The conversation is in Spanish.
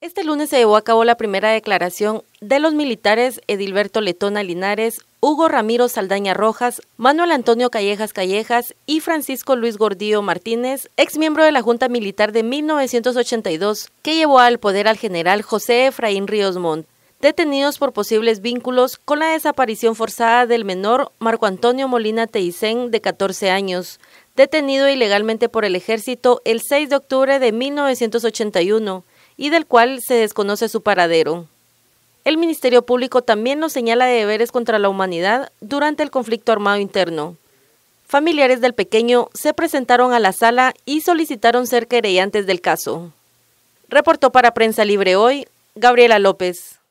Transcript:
Este lunes se llevó a cabo la primera declaración de los militares Edilberto Letona Linares, Hugo Ramiro Saldaña Rojas, Manuel Antonio Callejas Callejas y Francisco Luis Gordillo Martínez, ex miembro de la Junta Militar de 1982, que llevó al poder al general José Efraín Ríos Montt, detenidos por posibles vínculos con la desaparición forzada del menor Marco Antonio Molina Teicén, de 14 años, detenido ilegalmente por el ejército el 6 de octubre de 1981 y del cual se desconoce su paradero. El Ministerio Público también nos señala de deberes contra la humanidad durante el conflicto armado interno. Familiares del pequeño se presentaron a la sala y solicitaron ser querellantes del caso. Reportó para Prensa Libre hoy Gabriela López.